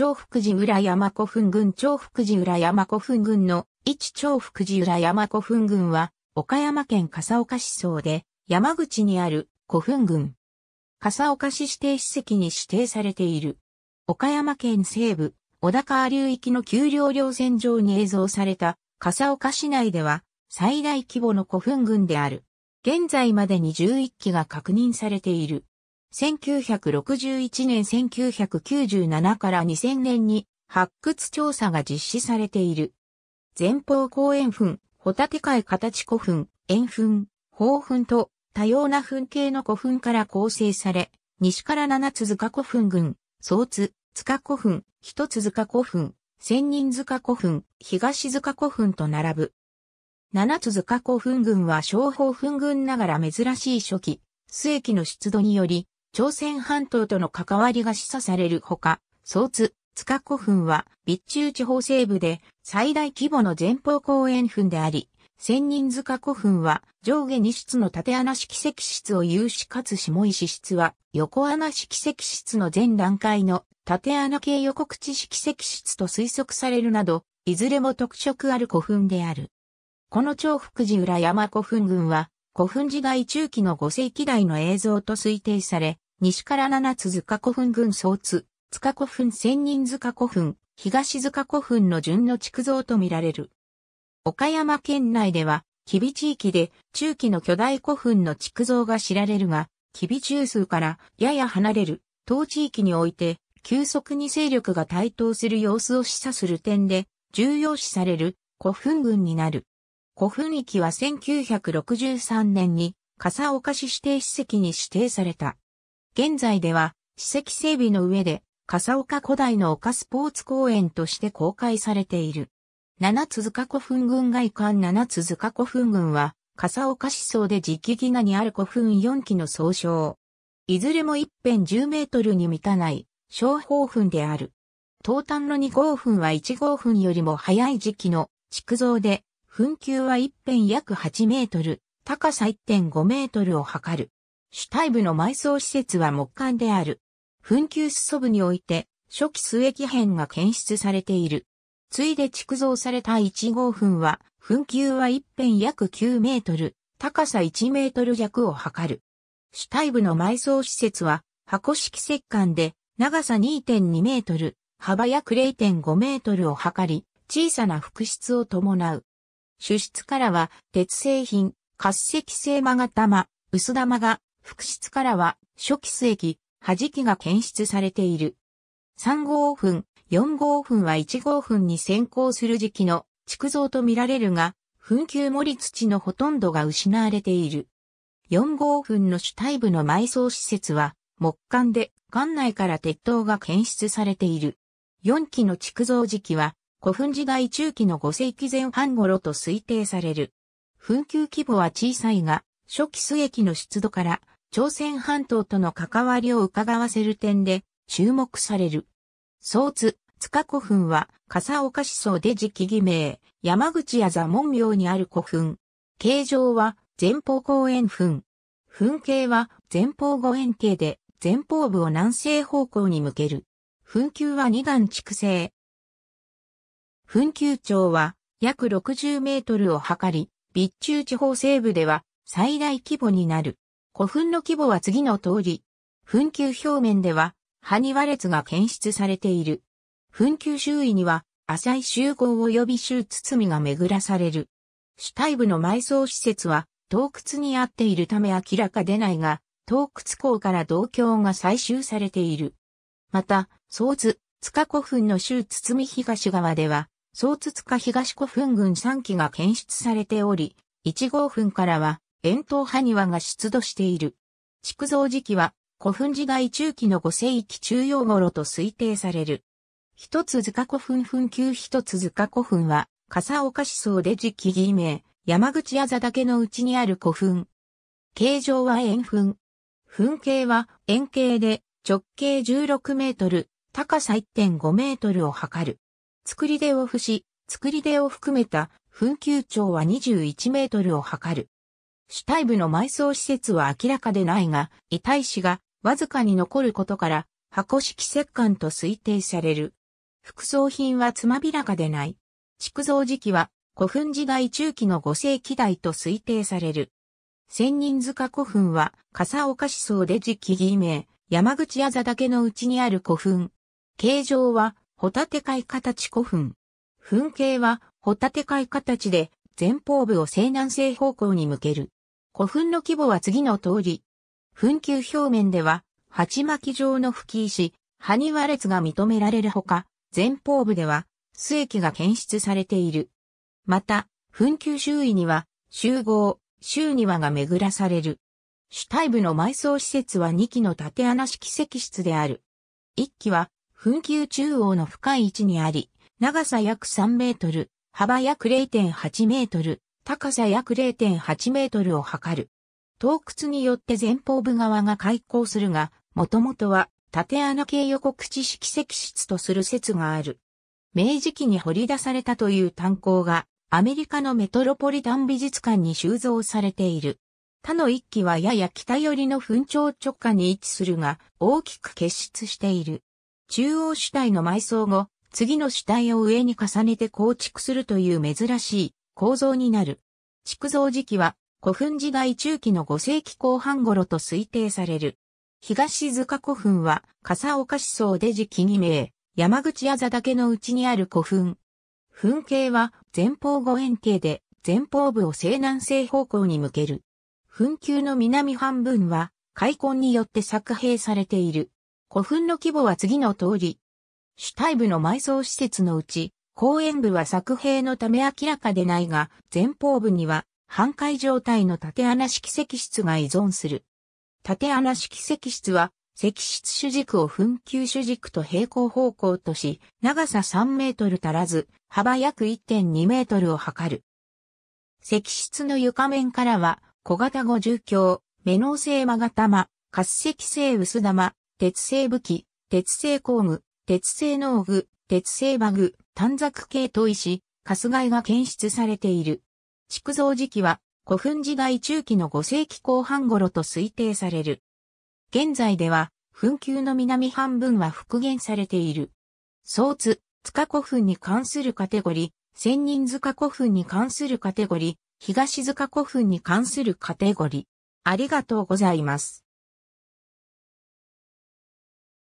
長福寺浦山古墳群長福寺浦山古墳群の一長福寺浦山古墳群は、岡山県笠岡市層で、山口にある古墳群。笠岡市指定史跡に指定されている。岡山県西部、小高流域の丘陵稜線上に映像された笠岡市内では、最大規模の古墳群である。現在までに11基が確認されている。1961年1997から2000年に発掘調査が実施されている。前方後円墳、ホタテ海形古墳、円墳、宝墳と多様な墳系の古墳から構成され、西から七つ塚古墳群、総津、塚古墳、一つ塚古墳、千人塚古墳、東塚古墳と並ぶ。七つ塚古墳群は小宝墳群ながら珍しい初期、末期の出土により、朝鮮半島との関わりが示唆されるほか、総津、塚古墳は、備中地方西部で最大規模の前方公園墳であり、千人塚古墳は上下2室の縦穴式石室を有しかつ下石室は横穴式石室の前段階の縦穴系横口式石室と推測されるなど、いずれも特色ある古墳である。この長福寺浦山古墳群は古墳時代中期の5世紀代の映像と推定され、西から7つ塚古墳群総津、塚古墳千人塚古墳、東塚古墳の順の築造とみられる。岡山県内では、吉備地域で中期の巨大古墳の築造が知られるが、吉備中枢からやや離れる当地域において、急速に勢力が台頭する様子を示唆する点で、重要視される古墳群になる。古墳域は1963年に笠岡市指定史跡に指定された。現在では史跡整備の上で笠岡古代の丘スポーツ公園として公開されている。七つ塚古墳群外観七つ塚古墳群は笠岡市層で直木ガにある古墳4基の総称。いずれも一辺10メートルに満たない小方墳である。東端の2号墳は1号墳よりも早い時期の築造で墳丘は一辺約8メートル、高さ1.5メートルを測る。主体部の埋葬施設は木管である。墳丘裾部において、初期数液片が検出されている。ついで築造された1号墳は、墳丘は一辺約9メートル、高さ1メートル弱を測る。主体部の埋葬施設は、箱式石棺で、長さ2.2メートル、幅約0.5メートルを測り、小さな腹室を伴う。主質からは鉄製品、活石製マガ玉、薄玉が、副質からは初期水液、弾きが検出されている。3号粉、4号粉は1号粉に先行する時期の築造と見られるが、粉球盛り土のほとんどが失われている。4号粉の主体部の埋葬施設は木管で館内から鉄塔が検出されている。4期の築造時期は古墳時代中期の5世紀前半頃と推定される。墳丘規模は小さいが、初期水液の湿度から朝鮮半島との関わりを伺わせる点で注目される。相津、塚古墳は、笠岡市層で時期偽名、山口や座門廟にある古墳。形状は、前方後円墳。墳形は、前方後円形で、前方部を南西方向に向ける。墳丘は二段築成、墳丘町は約60メートルを測り、備中地方西部では最大規模になる。古墳の規模は次の通り。墳丘表面では、埴輪列が検出されている。墳丘周囲には、浅い集合及び周包みが巡らされる。主体部の埋葬施設は、洞窟にあっているため明らかでないが、洞窟港から銅鏡が採集されている。また、相図、塚古墳の周包み東側では、総津塚東古墳群3基が検出されており、1号墳からは、円筒埴輪が出土している。築造時期は、古墳時代中期の5世紀中央頃と推定される。一つ塚古墳墳旧一つ塚古墳は、笠岡市層で時期偽名、山口矢座だけのうちにある古墳。形状は円墳。墳形は円形で直径16メートル、高さ1.5メートルを測る。作り出を付し、作り出を含めた墳丘長は21メートルを測る。主体部の埋葬施設は明らかでないが、遺体死がわずかに残ることから、箱式石棺と推定される。副葬品はつまびらかでない。築造時期は古墳時代中期の5世紀代と推定される。千人塚古墳は、笠岡思想で時期偽名、山口あざだけのうちにある古墳。形状は、ホタテ貝形古墳。墳形は、ホタテ貝形で、前方部を西南西方向に向ける。古墳の規模は次の通り。墳丘表面では、鉢巻き状の吹き石、埴輪列が認められるほか、前方部では、水液が検出されている。また、墳丘周囲には、集合、周庭が巡らされる。主体部の埋葬施設は2基の縦穴式石室である。1基は墳丘中央の深い位置にあり、長さ約3メートル、幅約0.8メートル、高さ約0.8メートルを測る。洞窟によって前方部側が開口するが、もともとは縦穴形横口式石室とする説がある。明治期に掘り出されたという炭鉱が、アメリカのメトロポリタン美術館に収蔵されている。他の一機はやや北寄りの墳頂直下に位置するが、大きく結出している。中央主体の埋葬後、次の主体を上に重ねて構築するという珍しい構造になる。築造時期は古墳時代中期の5世紀後半頃と推定される。東塚古墳は笠岡思想で時期2名、山口あざだけのうちにある古墳。墳形は前方五円形で前方部を西南西方向に向ける。墳丘の南半分は開墾によって削平されている。古墳の規模は次の通り。主体部の埋葬施設のうち、公園部は作兵のため明らかでないが、前方部には、半壊状態の縦穴式石室が依存する。縦穴式石室は、石室主軸を墳丘主軸と平行方向とし、長さ3メートル足らず、幅約1.2メートルを測る。石室の床面からは、小型五重鏡、目能性マ玉、滑石性薄玉、鉄製武器、鉄製工具、鉄製農具、鉄製馬具、短冊系統石、カス井が検出されている。築造時期は古墳時代中期の5世紀後半頃と推定される。現在では墳丘の南半分は復元されている。相津、塚古墳に関するカテゴリー、仙人塚古墳に関するカテゴリー、東塚古墳に関するカテゴリー。ありがとうございます。